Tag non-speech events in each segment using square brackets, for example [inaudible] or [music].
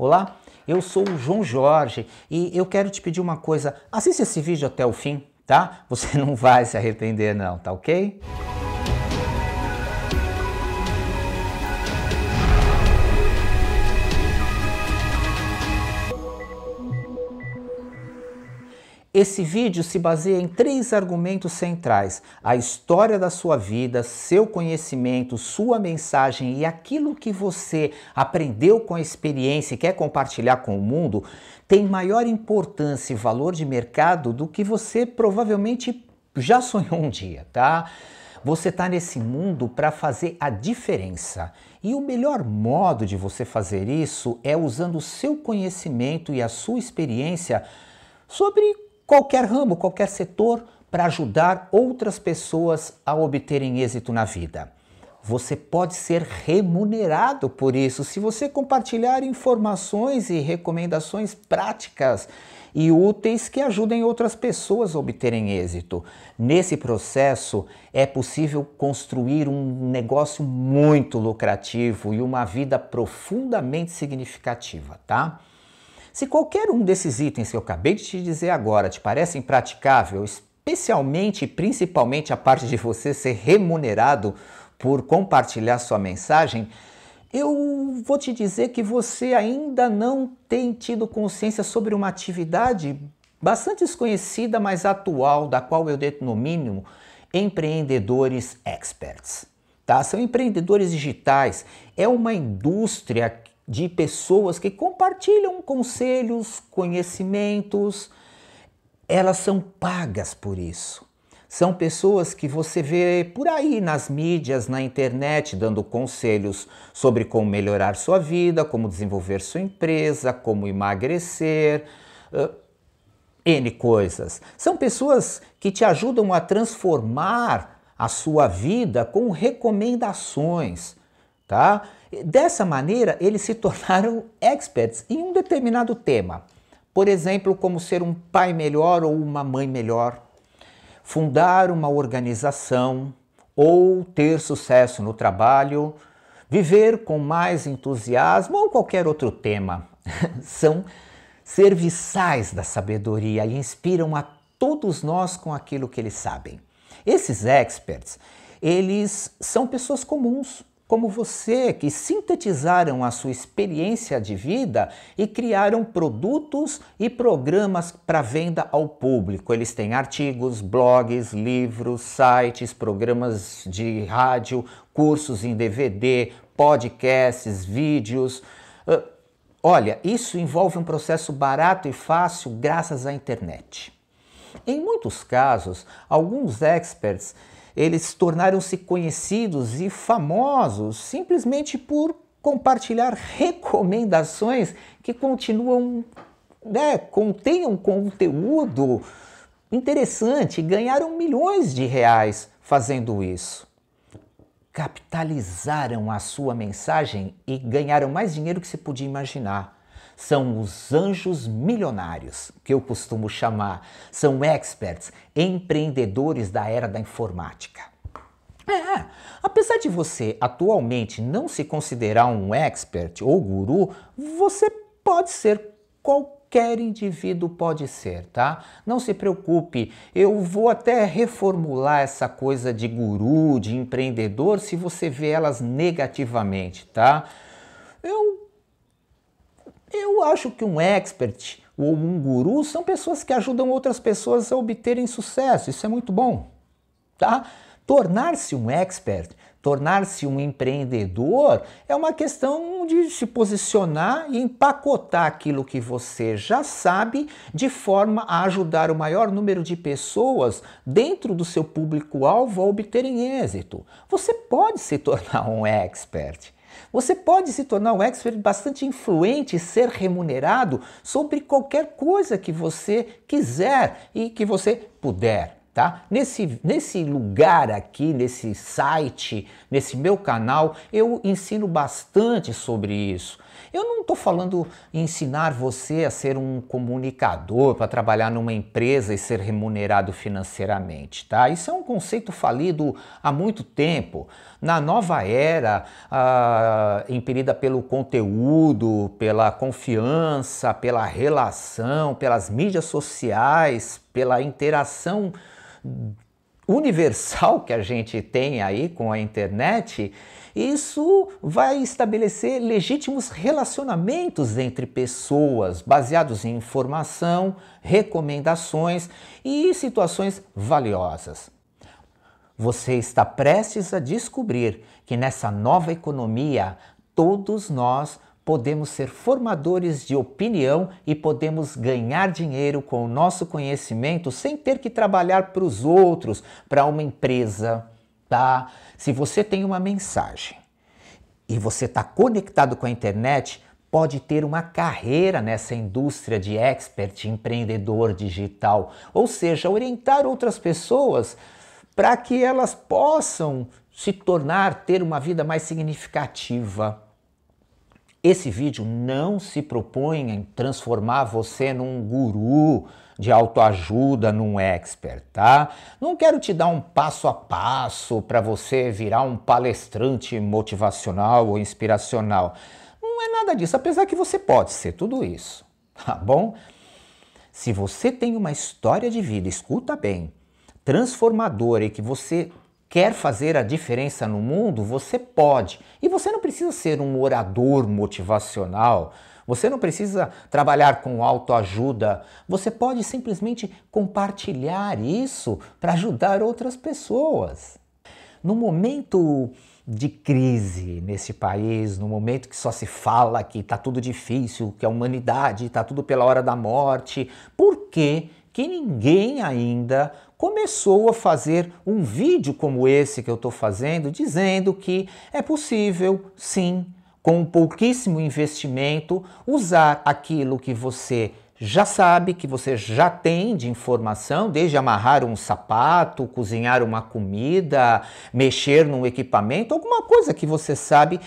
Olá, eu sou o João Jorge e eu quero te pedir uma coisa. Assista esse vídeo até o fim, tá? Você [laughs] não vai se arrepender não, tá ok? Esse vídeo se baseia em três argumentos centrais: a história da sua vida, seu conhecimento, sua mensagem e aquilo que você aprendeu com a experiência e quer compartilhar com o mundo tem maior importância e valor de mercado do que você provavelmente já sonhou um dia, tá? Você está nesse mundo para fazer a diferença. E o melhor modo de você fazer isso é usando o seu conhecimento e a sua experiência sobre qualquer ramo, qualquer setor, para ajudar outras pessoas a obterem êxito na vida. Você pode ser remunerado por isso se você compartilhar informações e recomendações práticas e úteis que ajudem outras pessoas a obterem êxito. Nesse processo, é possível construir um negócio muito lucrativo e uma vida profundamente significativa, tá? Se qualquer um desses itens que eu acabei de te dizer agora te parece impraticável, especialmente e principalmente a parte de você ser remunerado por compartilhar sua mensagem, eu vou te dizer que você ainda não tem tido consciência sobre uma atividade bastante desconhecida, mas atual, da qual eu denomino empreendedores experts. Tá? São empreendedores digitais. É uma indústria de pessoas que compartilham conselhos, conhecimentos, elas são pagas por isso. São pessoas que você vê por aí nas mídias, na internet, dando conselhos sobre como melhorar sua vida, como desenvolver sua empresa, como emagrecer, N coisas. São pessoas que te ajudam a transformar a sua vida com recomendações, tá? Dessa maneira, eles se tornaram experts em um determinado tema. Por exemplo, como ser um pai melhor ou uma mãe melhor, fundar uma organização ou ter sucesso no trabalho, viver com mais entusiasmo ou qualquer outro tema. [laughs] São serviçais da sabedoria e inspiram a todos nós com aquilo que eles sabem. Esses experts, eles são pessoas comuns, como você que sintetizaram a sua experiência de vida e criaram produtos e programas para venda ao público. Eles têm artigos, blogs, livros, sites, programas de rádio, cursos em DVD, podcasts, vídeos. Ah, olha, isso envolve um processo barato e fácil graças à internet. Em muitos casos, alguns experts eles tornaram-se conhecidos e famosos simplesmente por compartilhar [laughs] recomendações que continuam, né, contenham conteúdo interessante, ganharam milhões de reais fazendo isso. Capitalizaram a sua mensagem e ganharam mais dinheiro que se podia imaginar são os anjos milionários, que eu costumo chamar. São experts, empreendedores da era da informática. É, apesar de você atualmente não se considerar um expert ou guru, você pode ser qualquer indivíduo pode ser, tá? Não se preocupe, eu vou até reformular essa coisa de guru, de empreendedor, se você vê elas negativamente, tá? Eu eu acho que um expert ou um guru são pessoas que ajudam outras pessoas a obterem sucesso. Isso é muito bom, tá? Tornar-se um expert, tornar-se um empreendedor é uma questão de se posicionar e empacotar aquilo que você já sabe de forma a ajudar o maior número de pessoas dentro do seu público-alvo a obterem êxito. Você pode se tornar um expert. Você pode se tornar um expert bastante influente e ser remunerado sobre qualquer coisa que você quiser e que você puder. Tá? Nesse, nesse lugar aqui, nesse site, nesse meu canal, eu ensino bastante sobre isso. Eu não estou falando em ensinar você a ser um comunicador para trabalhar numa empresa e ser remunerado financeiramente, tá? Isso é um conceito falido há muito tempo. Na nova era, ah, impelida pelo conteúdo, pela confiança, pela relação, pelas mídias sociais, pela interação universal que a gente tem aí com a internet, isso vai estabelecer legítimos relacionamentos entre pessoas, baseados em informação, recomendações e situações valiosas. Você está prestes a descobrir que nessa nova economia todos nós podemos ser formadores de opinião e podemos ganhar dinheiro com o nosso conhecimento sem ter que trabalhar para os outros, para uma empresa, tá? Se você tem uma mensagem e você está conectado com a internet, pode ter uma carreira nessa indústria de expert, empreendedor digital, ou seja, orientar outras pessoas para que elas possam se tornar, ter uma vida mais significativa. Esse vídeo não se propõe em transformar você num guru, de autoajuda num expert, tá? Não quero te dar um passo a passo para você virar um palestrante motivacional ou inspiracional. Não é nada disso, apesar que você pode ser tudo isso, [laughs] tá bom? Se você tem uma história de vida, escuta bem, transformadora e que você quer fazer a diferença no mundo, você pode. E você não precisa ser um orador motivacional você não precisa trabalhar com autoajuda. Você pode simplesmente compartilhar isso para ajudar outras pessoas. No momento de crise nesse país, no momento que só se fala que está tudo difícil, que a humanidade está tudo pela hora da morte, por que, que ninguém ainda começou a fazer um vídeo como esse que eu estou fazendo, dizendo que é possível, sim, com pouquíssimo investimento, usar aquilo que você já sabe, que você já tem de informação, desde amarrar um sapato, cozinhar uma comida, mexer num equipamento, alguma coisa que você sabe,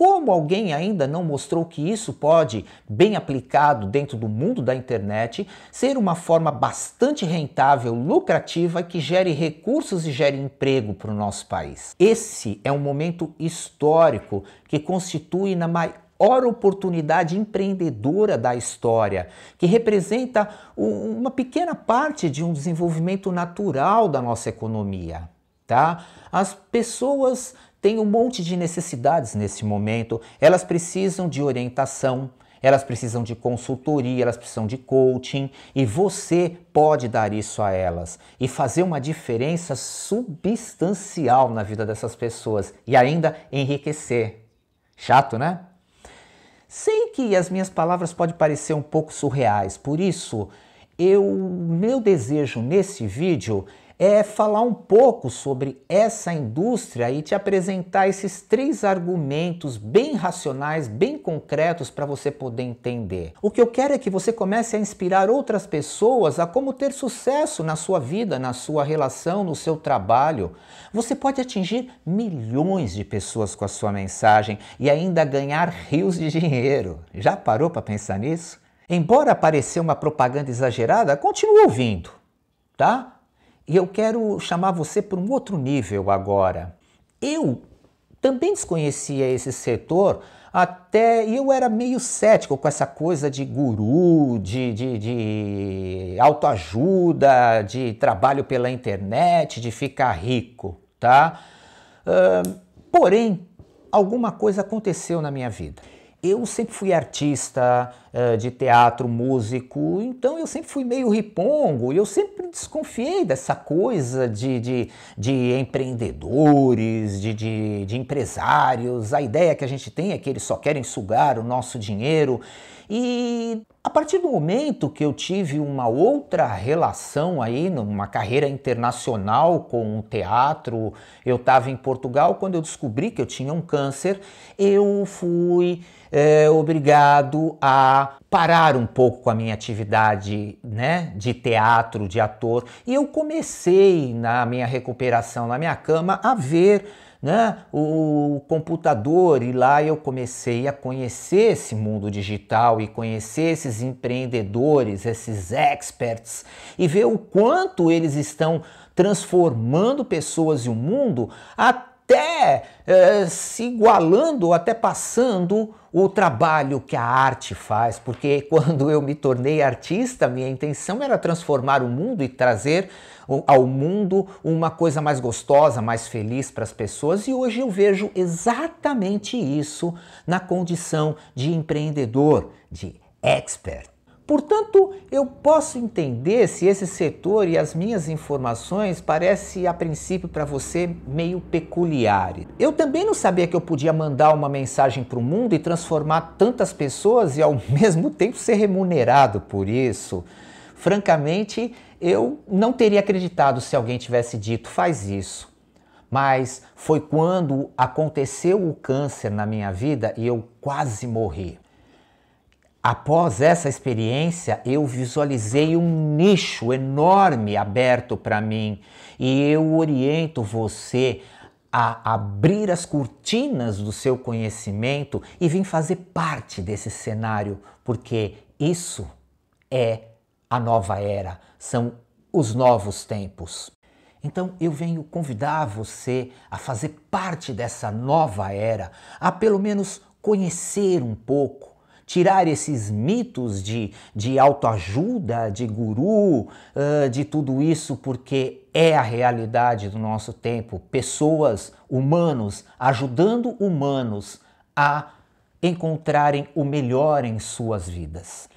como alguém ainda não mostrou que isso pode, bem aplicado dentro do mundo da internet, ser uma forma bastante rentável, lucrativa, que gere recursos e gere emprego para o nosso país? Esse é um momento histórico que constitui na maior oportunidade empreendedora da história, que representa uma pequena parte de um desenvolvimento natural da nossa economia. Tá? As pessoas tem um monte de necessidades nesse momento, elas precisam de orientação, elas precisam de consultoria, elas precisam de coaching e você pode dar isso a elas e fazer uma diferença substancial na vida dessas pessoas e ainda enriquecer. Chato, né? Sei que as minhas palavras podem parecer um pouco surreais, por isso, eu meu desejo nesse vídeo é falar um pouco sobre essa indústria e te apresentar esses três argumentos bem racionais, bem concretos para você poder entender. O que eu quero é que você comece a inspirar outras pessoas a como ter sucesso na sua vida, na sua relação, no seu trabalho. Você pode atingir milhões de pessoas com a sua mensagem e ainda ganhar rios de dinheiro. Já parou para pensar nisso? Embora pareça uma propaganda exagerada, continue ouvindo, tá? E eu quero chamar você para um outro nível agora. Eu também desconhecia esse setor, até eu era meio cético com essa coisa de guru, de, de, de autoajuda, de trabalho pela internet, de ficar rico, tá? Uh, porém, alguma coisa aconteceu na minha vida eu sempre fui artista uh, de teatro, músico, então eu sempre fui meio ripongo, eu sempre desconfiei dessa coisa de, de, de empreendedores, de, de, de empresários. A ideia que a gente tem é que eles só querem sugar o nosso dinheiro. E a partir do momento que eu tive uma outra relação aí, numa carreira internacional com o teatro, eu estava em Portugal quando eu descobri que eu tinha um câncer, eu fui é, obrigado a parar um pouco com a minha atividade né, de teatro, de ator, e eu comecei na minha recuperação na minha cama a ver né, o computador, e lá eu comecei a conhecer esse mundo digital e conhecer esses empreendedores, esses experts, e ver o quanto eles estão transformando pessoas e o mundo a até é, se igualando, até passando o trabalho que a arte faz, porque [laughs] quando eu me tornei artista, minha intenção era transformar o mundo e trazer ao mundo uma coisa mais gostosa, mais feliz para as pessoas, e hoje eu vejo exatamente isso na condição de empreendedor, de expert. Portanto, eu posso entender se esse setor e as minhas informações parecem, a princípio para você meio peculiares. Eu também não sabia que eu podia mandar uma mensagem para o mundo e transformar tantas pessoas e ao [laughs] mesmo tempo ser remunerado por isso. Francamente, eu não teria acreditado se alguém tivesse dito faz isso. Mas foi quando aconteceu o câncer na minha vida e eu quase morri. Após essa experiência, eu visualizei um nicho enorme aberto para mim e eu oriento você a abrir as cortinas do seu conhecimento e vir fazer parte desse cenário, porque isso é a nova era, são os novos tempos. Então eu venho convidar você a fazer parte dessa nova era, a pelo menos conhecer um pouco tirar esses mitos de, de autoajuda, de guru, uh, de tudo isso, porque é a realidade do nosso tempo. Pessoas, humanos, ajudando humanos a encontrarem o melhor em suas vidas.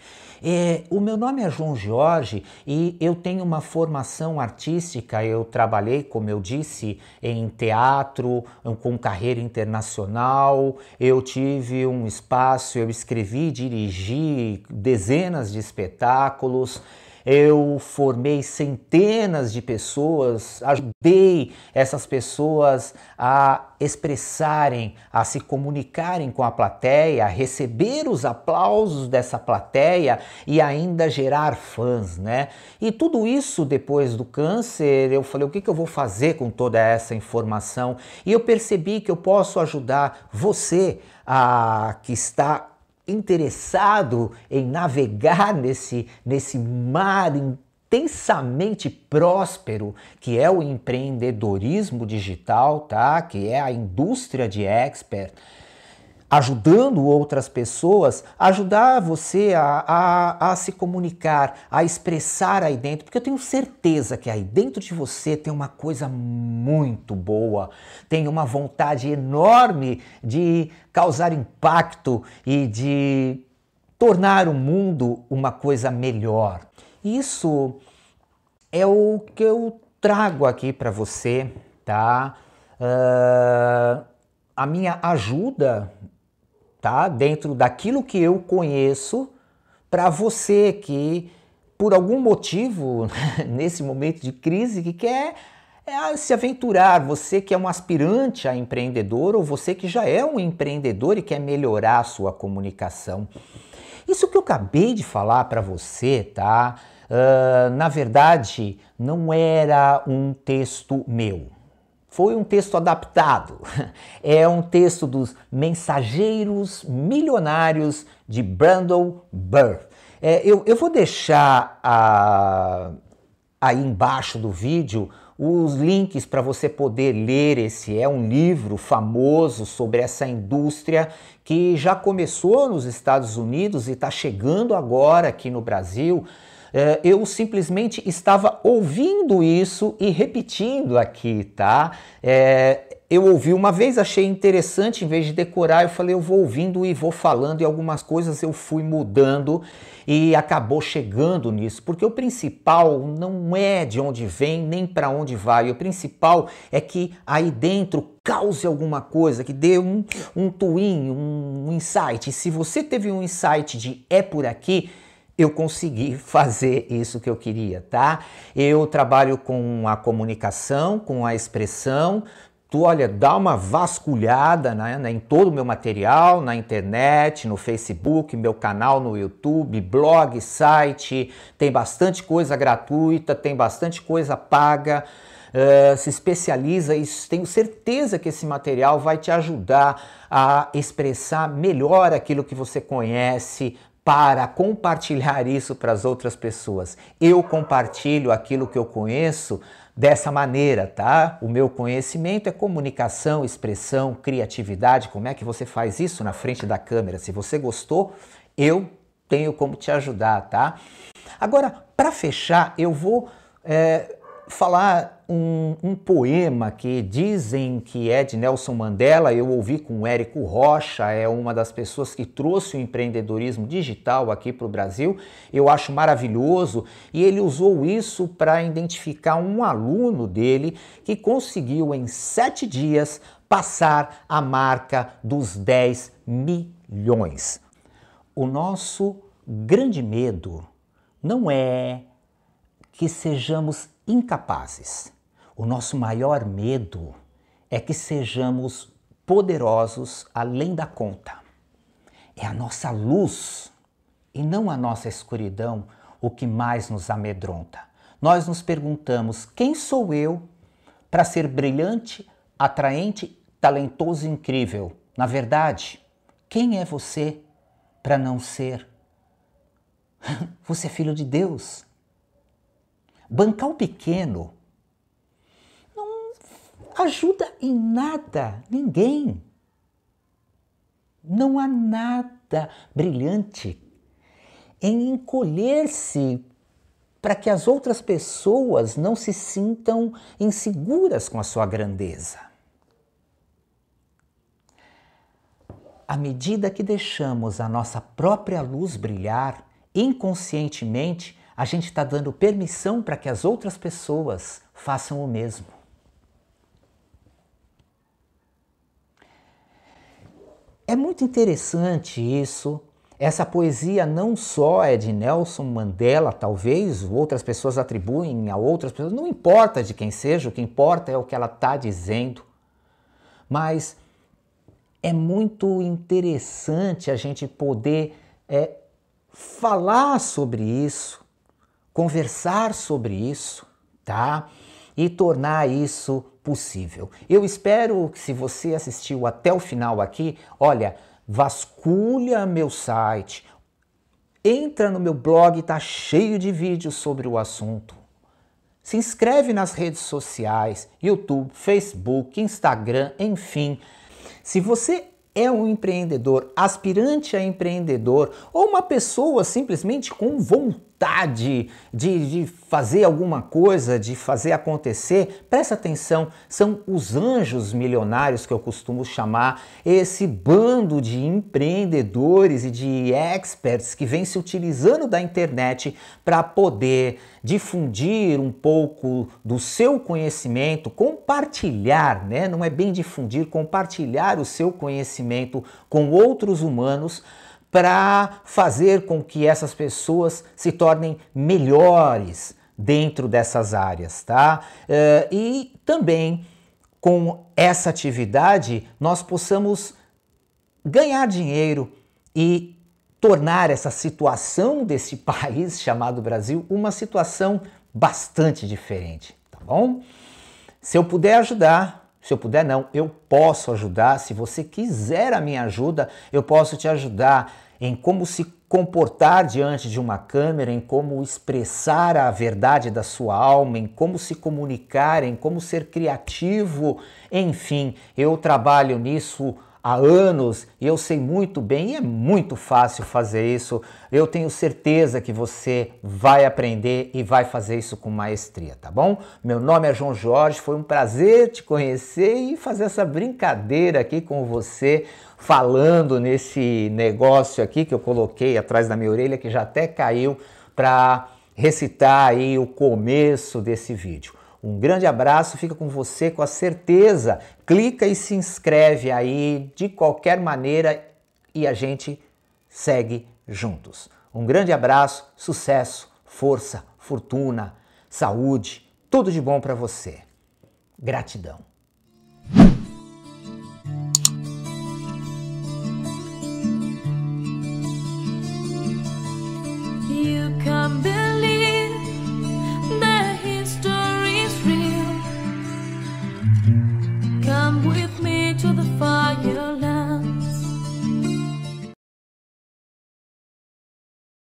É, o meu nome é João Jorge e eu tenho uma formação artística. Eu trabalhei, como eu disse, em teatro, com carreira internacional. Eu tive um espaço, eu escrevi, dirigi dezenas de espetáculos eu formei centenas de pessoas, ajudei essas pessoas a expressarem, a se comunicarem com a plateia, a receber os aplausos dessa plateia e ainda gerar fãs, né? E tudo isso depois do câncer, eu falei, o que, que eu vou fazer com toda essa informação? E eu percebi que eu posso ajudar você a que está interessado em navegar nesse, nesse mar intensamente próspero que é o empreendedorismo digital, tá? Que é a indústria de expert ajudando outras pessoas, ajudar você a, a, a, se comunicar, a expressar aí dentro, porque eu tenho certeza que aí dentro de você tem uma coisa muito boa, tem uma vontade enorme de causar impacto e de tornar o mundo uma coisa melhor. Isso é o que eu trago aqui para você, tá? Uh, a minha ajuda tá? Dentro daquilo que eu conheço, para você que por algum motivo [laughs] nesse momento de crise que quer é, ah, se aventurar, você que é um aspirante a empreendedor ou você que já é um empreendedor e quer melhorar a sua comunicação. Isso que eu acabei de falar para você, tá? Uh, na verdade, não era um texto meu. Foi um texto adaptado. [laughs] É um texto dos Mensageiros Milionários de Brandon Burr. É, eu, eu, vou deixar a, ah, aí embaixo do vídeo os links para você poder ler esse é um livro famoso sobre essa indústria que já começou nos Estados Unidos e está chegando agora aqui no Brasil. É, eu simplesmente estava ouvindo isso e repetindo aqui, tá? É, eu ouvi uma vez, achei interessante, em vez de decorar, eu falei, eu vou ouvindo e vou falando, e algumas coisas eu fui mudando e acabou chegando nisso, porque o principal não é de onde vem nem para onde vai, o principal é que aí dentro cause alguma coisa, que dê um, um twin, um, um insight. Se você teve um insight de é por aqui, eu consegui fazer isso que eu queria, tá? Eu trabalho com a comunicação, com a expressão. Tu, olha, dá uma vasculhada né, né, em todo o meu material, na internet, no Facebook, meu canal no YouTube, blog, site. Tem bastante coisa gratuita, tem bastante coisa paga. Uh, se especializa e tenho certeza que esse material vai te ajudar a expressar melhor aquilo que você conhece para compartilhar isso para as outras pessoas. Eu compartilho aquilo que eu conheço dessa maneira, tá? O meu conhecimento é comunicação, expressão, criatividade. Como é que você faz isso na frente da câmera? Se você gostou, eu tenho como te ajudar, tá? Agora, para fechar, eu vou é, falar um, um, poema que dizem que é de Nelson Mandela. Eu ouvi com o Érico Rocha, é uma das pessoas que trouxe o empreendedorismo digital aqui para o Brasil. Eu acho maravilhoso e ele usou isso para identificar um aluno dele que conseguiu em sete dias passar a marca dos 10 milhões. O nosso grande medo não é que sejamos incapazes. O nosso maior medo é que sejamos poderosos além da conta. É a nossa luz e não a nossa escuridão o que mais nos amedronta. Nós nos perguntamos: quem sou eu para ser brilhante, atraente, talentoso e incrível? Na verdade, quem é você para não ser? [laughs] Você é filho de Deus. Bancar o pequeno não ajuda em nada ninguém. Não há nada brilhante em encolher-se para que as outras pessoas não se sintam inseguras com a sua grandeza. À medida que deixamos a nossa própria luz brilhar, inconscientemente a gente está dando permissão para que as outras pessoas façam o mesmo. É muito interessante isso. Essa poesia não só é de Nelson Mandela, talvez outras pessoas atribuem a outras pessoas, não importa de quem seja, o que importa é o que ela está dizendo. Mas é muito interessante a gente poder é, falar sobre isso conversar sobre isso, tá? E tornar isso possível. Eu espero que se você assistiu até o final aqui, olha, vasculha meu site, entra no meu blog, tá cheio de vídeos sobre o assunto. Se inscreve nas redes sociais, YouTube, Facebook, Instagram, enfim. Se você é um empreendedor, aspirante a empreendedor ou uma pessoa simplesmente com vontade vontade de, de fazer alguma coisa, de fazer acontecer, presta atenção, são os anjos milionários que eu costumo chamar, esse bando de empreendedores e de experts que vem se utilizando da internet para poder difundir um pouco do seu conhecimento, compartilhar, né? Não é bem difundir, compartilhar o seu conhecimento com outros humanos para fazer com que essas pessoas se tornem melhores dentro dessas áreas, tá? Eh, e também com essa atividade nós possamos ganhar dinheiro e tornar essa situação desse [laughs] país chamado Brasil uma situação bastante diferente, tá bom? Se eu puder ajudar, se eu puder não, eu posso ajudar. Se você quiser a minha ajuda, eu posso te ajudar em como se comportar diante de uma câmera, em como expressar a verdade da sua alma, em como se comunicar, em como ser criativo, enfim, eu trabalho nisso há anos e eu sei muito bem, e é muito fácil fazer isso. Eu tenho certeza que você vai aprender e vai fazer isso com maestria, tá bom? Meu nome é João Jorge, foi um prazer te conhecer e fazer essa brincadeira aqui com você, falando nesse negócio aqui que eu coloquei atrás da minha orelha, que já até caiu, para recitar aí o começo desse vídeo. Um grande abraço, fica com você com a certeza. Clica e se inscreve aí de qualquer maneira e a gente segue juntos. Um grande abraço, sucesso, força, fortuna, saúde, tudo de bom para você. Gratidão. come